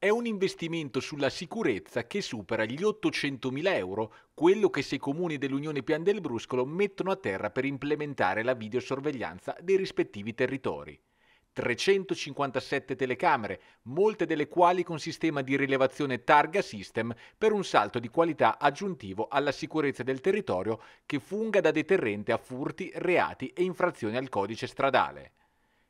È un investimento sulla sicurezza che supera gli 800.000 euro, quello che sei comuni dell'Unione Pian del Bruscolo mettono a terra per implementare la videosorveglianza dei rispettivi territori. 357 telecamere, molte delle quali con sistema di rilevazione targa system per un salto di qualità aggiuntivo alla sicurezza del territorio che funga da deterrente a furti, reati e infrazioni al codice stradale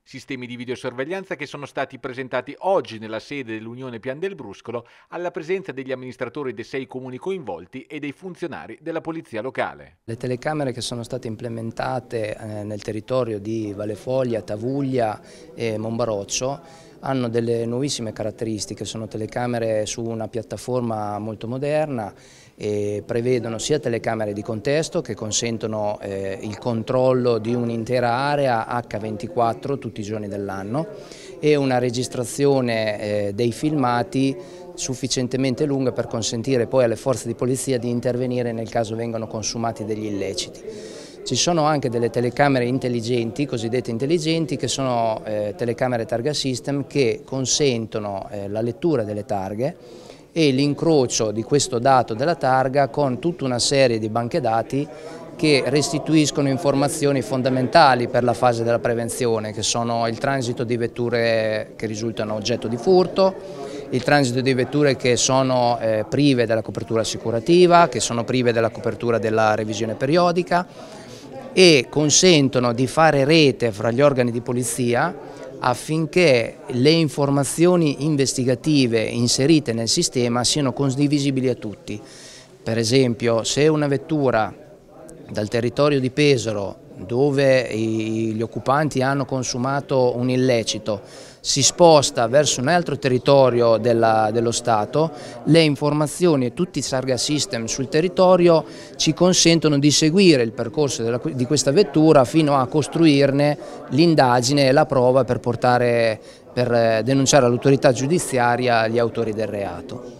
sistemi di videosorveglianza che sono stati presentati oggi nella sede dell'Unione Pian del Bruscolo alla presenza degli amministratori dei sei comuni coinvolti e dei funzionari della polizia locale. Le telecamere che sono state implementate eh, nel territorio di Valefoglia, Tavuglia e Monbaroccio hanno delle nuovissime caratteristiche, sono telecamere su una piattaforma molto moderna e prevedono sia telecamere di contesto che consentono eh, il controllo di un'intera area H24 tutti i giorni dell'anno e una registrazione eh, dei filmati sufficientemente lunga per consentire poi alle forze di polizia di intervenire nel caso vengano consumati degli illeciti. Ci sono anche delle telecamere intelligenti, cosiddette intelligenti, che sono eh, telecamere targa system che consentono eh, la lettura delle targhe e l'incrocio di questo dato della targa con tutta una serie di banche dati che restituiscono informazioni fondamentali per la fase della prevenzione, che sono il transito di vetture che risultano oggetto di furto, il transito di vetture che sono eh, prive della copertura assicurativa, che sono prive della copertura della revisione periodica, e consentono di fare rete fra gli organi di polizia affinché le informazioni investigative inserite nel sistema siano condivisibili a tutti. Per esempio se una vettura dal territorio di Pesaro dove gli occupanti hanno consumato un illecito si sposta verso un altro territorio della, dello Stato, le informazioni e tutti i sarga system sul territorio ci consentono di seguire il percorso della, di questa vettura fino a costruirne l'indagine e la prova per, portare, per eh, denunciare all'autorità giudiziaria gli autori del reato.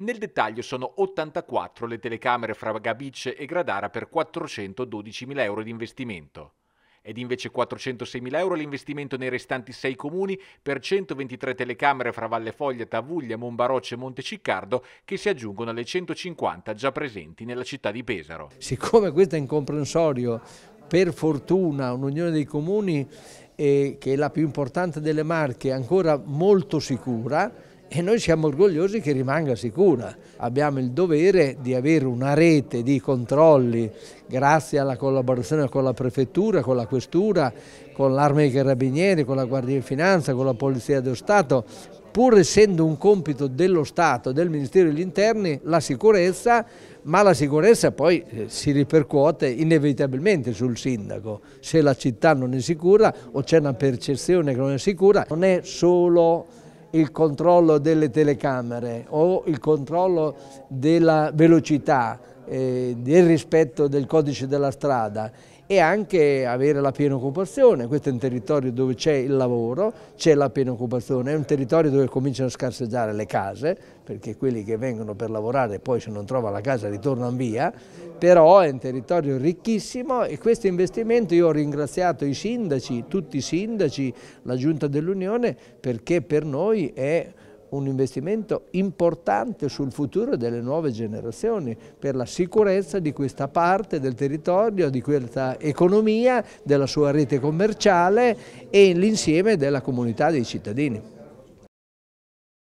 Nel dettaglio sono 84 le telecamere fra Gabice e Gradara per 412.000 euro di investimento ed invece 406.000 euro l'investimento nei restanti 6 comuni per 123 telecamere fra Valle Foglia, Tavuglia, Monbarocce e Monteciccardo che si aggiungono alle 150 già presenti nella città di Pesaro. Siccome questo è incomprensorio, per fortuna un'unione dei comuni eh, che è la più importante delle Marche è ancora molto sicura, e noi siamo orgogliosi che rimanga sicura. Abbiamo il dovere di avere una rete di controlli grazie alla collaborazione con la Prefettura, con la Questura, con l'Arma dei Carabinieri, con la Guardia di Finanza, con la Polizia dello Stato. Pur essendo un compito dello Stato, del Ministero degli Interni, la sicurezza, ma la sicurezza poi eh, si ripercuote inevitabilmente sul sindaco. Se la città non è sicura o c'è una percezione che non è sicura, non è solo il controllo delle telecamere o il controllo della velocità, eh, del rispetto del codice della strada e anche avere la piena occupazione. Questo è un territorio dove c'è il lavoro, c'è la piena occupazione, è un territorio dove cominciano a scarseggiare le case, perché quelli che vengono per lavorare poi se non trovano la casa ritornano via, però è un territorio ricchissimo e questo investimento io ho ringraziato i sindaci, tutti i sindaci, la Giunta dell'Unione, perché per noi è un investimento importante sul futuro delle nuove generazioni per la sicurezza di questa parte del territorio, di questa economia, della sua rete commerciale e l'insieme della comunità dei cittadini.